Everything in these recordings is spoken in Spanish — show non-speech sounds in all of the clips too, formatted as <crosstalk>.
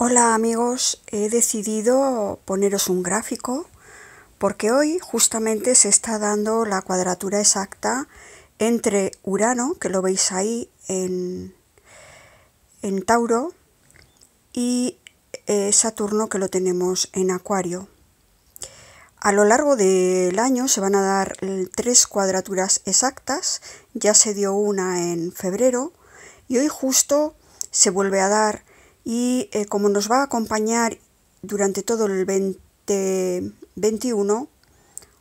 Hola amigos, he decidido poneros un gráfico porque hoy justamente se está dando la cuadratura exacta entre Urano, que lo veis ahí en, en Tauro, y eh, Saturno, que lo tenemos en Acuario. A lo largo del año se van a dar tres cuadraturas exactas, ya se dio una en febrero y hoy justo se vuelve a dar y eh, como nos va a acompañar durante todo el 2021,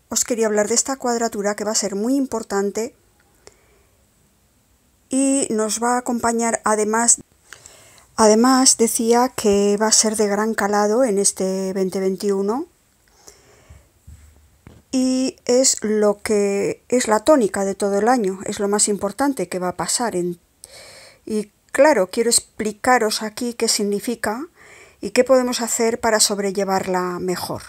os quería hablar de esta cuadratura que va a ser muy importante y nos va a acompañar además Además decía que va a ser de gran calado en este 2021 y es lo que es la tónica de todo el año, es lo más importante que va a pasar en, claro, quiero explicaros aquí qué significa y qué podemos hacer para sobrellevarla mejor.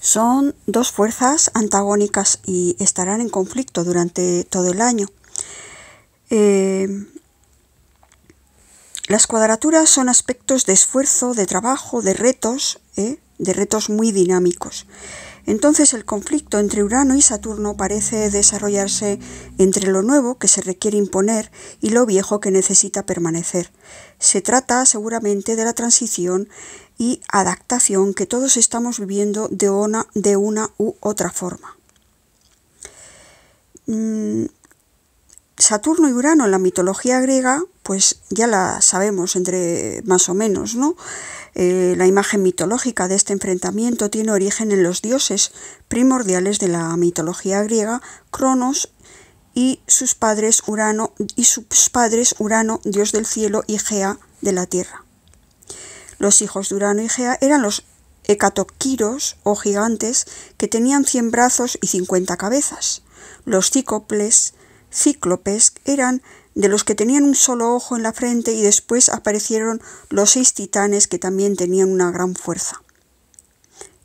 Son dos fuerzas antagónicas y estarán en conflicto durante todo el año. Eh, las cuadraturas son aspectos de esfuerzo, de trabajo, de retos, ¿eh? de retos muy dinámicos. Entonces el conflicto entre Urano y Saturno parece desarrollarse entre lo nuevo que se requiere imponer y lo viejo que necesita permanecer. Se trata seguramente de la transición y adaptación que todos estamos viviendo de una, de una u otra forma. Mm, Saturno y Urano en la mitología griega, pues ya la sabemos entre más o menos, ¿no? Eh, la imagen mitológica de este enfrentamiento tiene origen en los dioses primordiales de la mitología griega, Cronos y sus padres Urano y sus padres Urano, dios del cielo, y Gea de la tierra. Los hijos de Urano y Gea eran los hecatoquiros o gigantes que tenían 100 brazos y 50 cabezas, los cícoples, cíclopes eran de los que tenían un solo ojo en la frente y después aparecieron los seis titanes que también tenían una gran fuerza.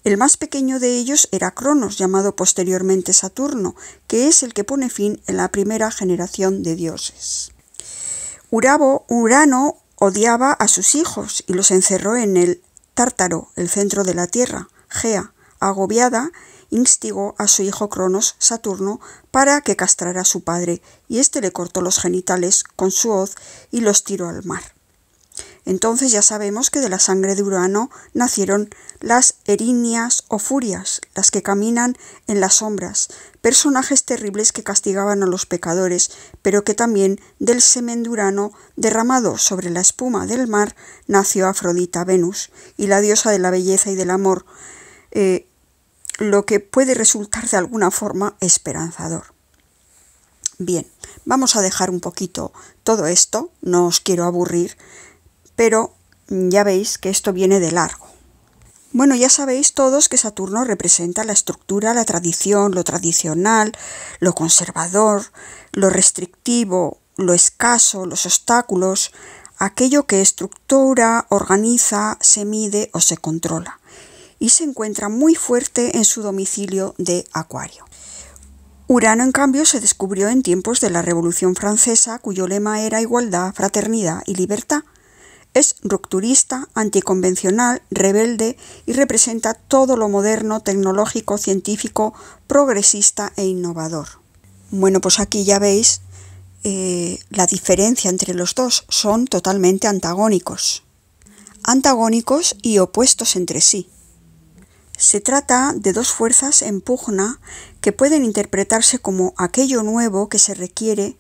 El más pequeño de ellos era Cronos, llamado posteriormente Saturno, que es el que pone fin en la primera generación de dioses. Urabo, Urano odiaba a sus hijos y los encerró en el Tártaro, el centro de la Tierra, Gea, agobiada instigó a su hijo Cronos, Saturno, para que castrara a su padre, y éste le cortó los genitales con su hoz y los tiró al mar. Entonces ya sabemos que de la sangre de Urano nacieron las erinias o furias, las que caminan en las sombras, personajes terribles que castigaban a los pecadores, pero que también del semen de Urano derramado sobre la espuma del mar nació Afrodita Venus, y la diosa de la belleza y del amor, eh, lo que puede resultar de alguna forma esperanzador. Bien, vamos a dejar un poquito todo esto, no os quiero aburrir, pero ya veis que esto viene de largo. Bueno, ya sabéis todos que Saturno representa la estructura, la tradición, lo tradicional, lo conservador, lo restrictivo, lo escaso, los obstáculos, aquello que estructura, organiza, se mide o se controla y se encuentra muy fuerte en su domicilio de Acuario. Urano, en cambio, se descubrió en tiempos de la Revolución Francesa, cuyo lema era igualdad, fraternidad y libertad. Es rupturista, anticonvencional, rebelde y representa todo lo moderno, tecnológico, científico, progresista e innovador. Bueno, pues aquí ya veis eh, la diferencia entre los dos. Son totalmente antagónicos. Antagónicos y opuestos entre sí. Se trata de dos fuerzas en pugna que pueden interpretarse como aquello nuevo que se requiere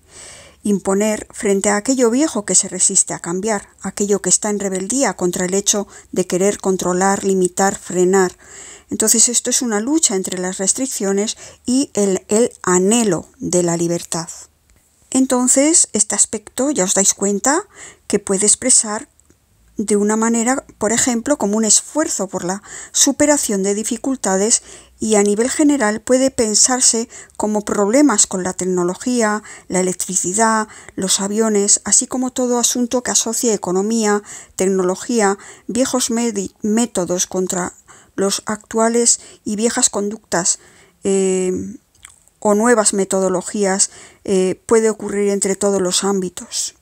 imponer frente a aquello viejo que se resiste a cambiar, aquello que está en rebeldía contra el hecho de querer controlar, limitar, frenar. Entonces esto es una lucha entre las restricciones y el, el anhelo de la libertad. Entonces, este aspecto ya os dais cuenta que puede expresar de una manera, por ejemplo, como un esfuerzo por la superación de dificultades y a nivel general puede pensarse como problemas con la tecnología, la electricidad, los aviones, así como todo asunto que asocie economía, tecnología, viejos métodos contra los actuales y viejas conductas eh, o nuevas metodologías eh, puede ocurrir entre todos los ámbitos.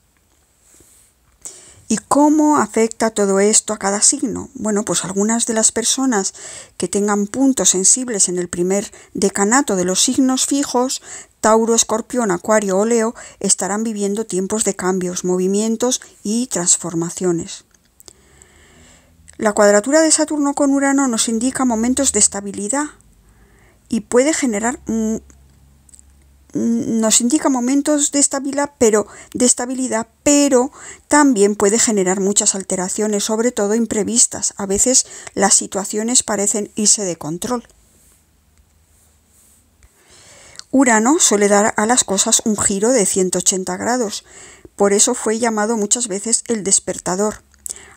¿Y cómo afecta todo esto a cada signo? Bueno, pues algunas de las personas que tengan puntos sensibles en el primer decanato de los signos fijos, Tauro, Escorpión, Acuario o Leo, estarán viviendo tiempos de cambios, movimientos y transformaciones. La cuadratura de Saturno con Urano nos indica momentos de estabilidad y puede generar Mm, nos indica momentos de estabilidad, pero de estabilidad, pero también puede generar muchas alteraciones, sobre todo imprevistas. A veces las situaciones parecen irse de control. Urano suele dar a las cosas un giro de 180 grados, por eso fue llamado muchas veces el despertador.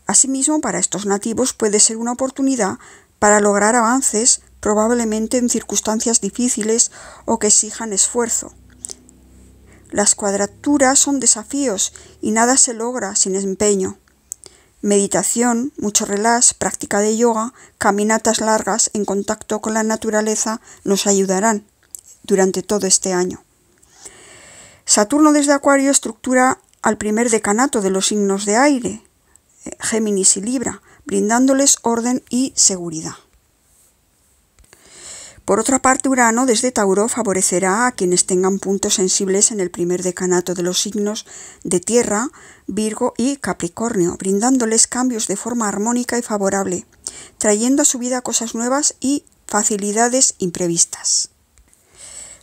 Asimismo, para estos nativos puede ser una oportunidad para lograr avances probablemente en circunstancias difíciles o que exijan esfuerzo. Las cuadraturas son desafíos y nada se logra sin empeño. Meditación, mucho relax, práctica de yoga, caminatas largas en contacto con la naturaleza nos ayudarán durante todo este año. Saturno desde Acuario estructura al primer decanato de los signos de aire, eh, Géminis y Libra, brindándoles orden y seguridad. Por otra parte, Urano desde Tauro favorecerá a quienes tengan puntos sensibles en el primer decanato de los signos de Tierra, Virgo y Capricornio, brindándoles cambios de forma armónica y favorable, trayendo a su vida cosas nuevas y facilidades imprevistas.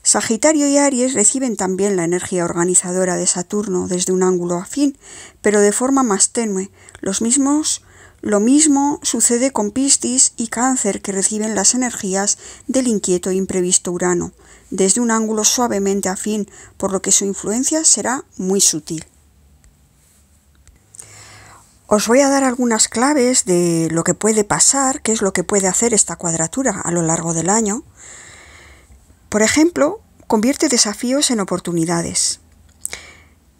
Sagitario y Aries reciben también la energía organizadora de Saturno desde un ángulo afín, pero de forma más tenue. Los mismos lo mismo sucede con pistis y Cáncer que reciben las energías del inquieto e imprevisto Urano, desde un ángulo suavemente afín, por lo que su influencia será muy sutil. Os voy a dar algunas claves de lo que puede pasar, qué es lo que puede hacer esta cuadratura a lo largo del año. Por ejemplo, convierte desafíos en oportunidades.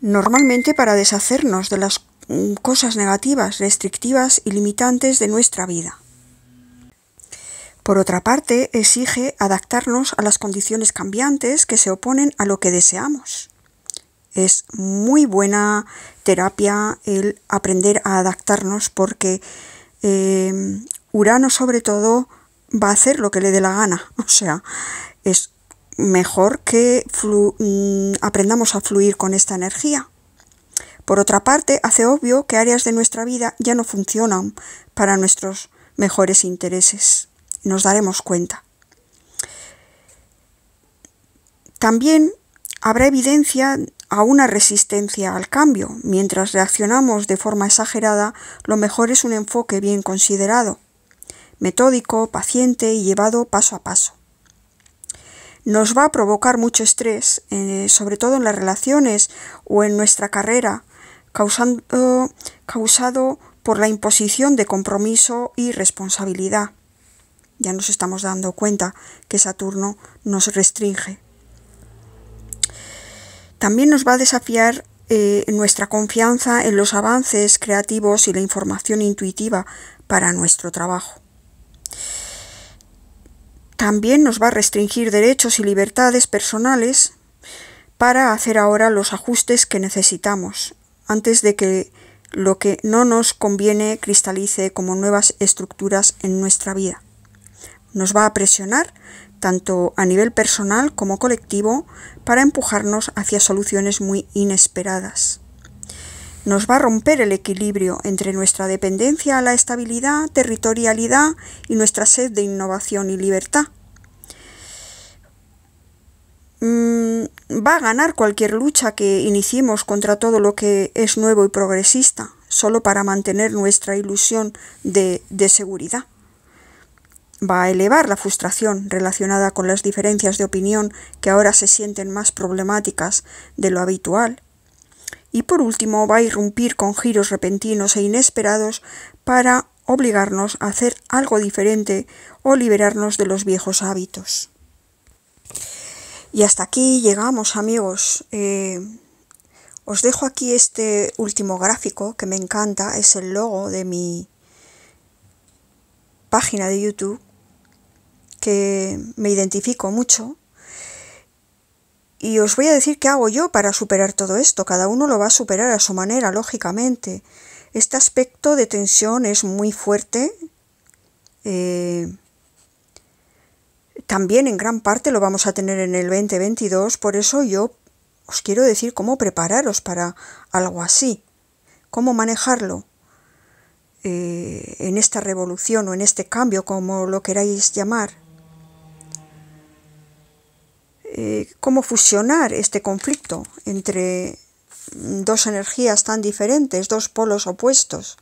Normalmente para deshacernos de las cosas negativas, restrictivas y limitantes de nuestra vida. Por otra parte, exige adaptarnos a las condiciones cambiantes que se oponen a lo que deseamos. Es muy buena terapia el aprender a adaptarnos porque em, Urano sobre todo va a hacer lo que le dé la gana. <laughs> O sea, es mejor que mm, aprendamos a fluir con esta energía. Por otra parte, hace obvio que áreas de nuestra vida ya no funcionan para nuestros mejores intereses. Nos daremos cuenta. También habrá evidencia a una resistencia al cambio. Mientras reaccionamos de forma exagerada, lo mejor es un enfoque bien considerado, metódico, paciente y llevado paso a paso. Nos va a provocar mucho estrés, eh, sobre todo en las relaciones o en nuestra carrera, causando, causado por la imposición de compromiso y responsabilidad. Ya nos estamos dando cuenta que Saturno nos restringe. También nos va a desafiar eh, nuestra confianza en los avances creativos y la información intuitiva para nuestro trabajo. También nos va a restringir derechos y libertades personales para hacer ahora los ajustes que necesitamos antes de que lo que no nos conviene cristalice como nuevas estructuras en nuestra vida. Nos va a presionar tanto a nivel personal como colectivo para empujarnos hacia soluciones muy inesperadas. Nos va a romper el equilibrio entre nuestra dependencia a la estabilidad, territorialidad y nuestra sed de innovación y libertad va a ganar cualquier lucha que iniciemos contra todo lo que es nuevo y progresista, solo para mantener nuestra ilusión de, seguridad. Va a elevar la frustración relacionada con las diferencias de opinión que ahora se sienten más problemáticas de lo habitual y por último va a irrumpir con giros repentinos e inesperados para obligarnos a hacer algo diferente o liberarnos de los viejos hábitos. Y hasta aquí llegamos amigos. Eh, os dejo aquí este último gráfico que me encanta. Es el logo de mi página de YouTube que me identifico mucho. Y os voy a decir qué hago yo para superar todo esto. Cada uno lo va a superar a su manera, lógicamente. Este aspecto de tensión es muy fuerte. Eh, también en gran parte lo vamos a tener en el 2022, por eso yo os quiero decir cómo prepararos para algo así, cómo manejarlo eh, en esta revolución o en este cambio, como lo queráis llamar. Eh, cómo fusionar este conflicto entre dos energías tan diferentes, dos polos opuestos.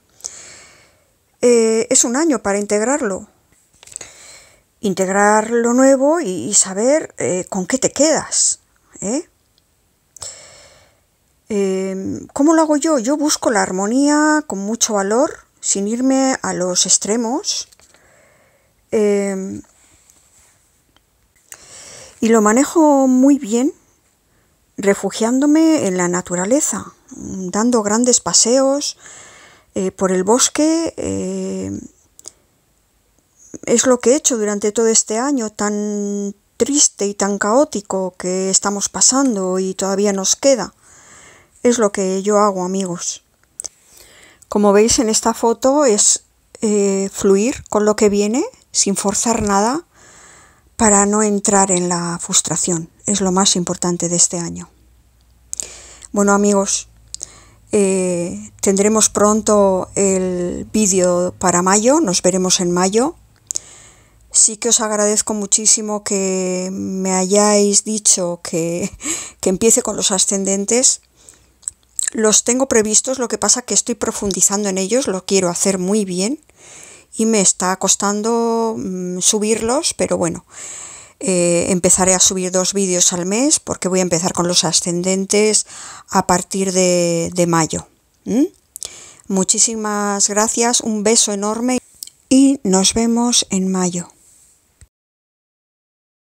Eh, es un año para integrarlo, integrar lo nuevo y, saber eh, con qué te quedas. ¿eh? Em, cómo lo hago yo? Yo busco la armonía con mucho valor, sin irme a los extremos. Em, y lo manejo muy bien, refugiándome en la naturaleza, dando grandes paseos eh, por el bosque es lo que he hecho durante todo este año tan triste y tan caótico que estamos pasando y todavía nos queda. Es lo que yo hago, amigos. Como veis en esta foto es eh, fluir con lo que viene, sin forzar nada, para no entrar en la frustración. Es lo más importante de este año. Bueno amigos, eh, tendremos pronto el vídeo para mayo, nos veremos en mayo sí que os agradezco muchísimo que me hayáis dicho que, empiece con los ascendentes. Los tengo previstos, lo que pasa que estoy profundizando en ellos, lo quiero hacer muy bien y me está costando mm, subirlos, pero bueno, eh, empezaré a subir dos vídeos al mes porque voy a empezar con los ascendentes a partir de, mayo. Muchísimas gracias, un beso enorme y nos vemos en mayo.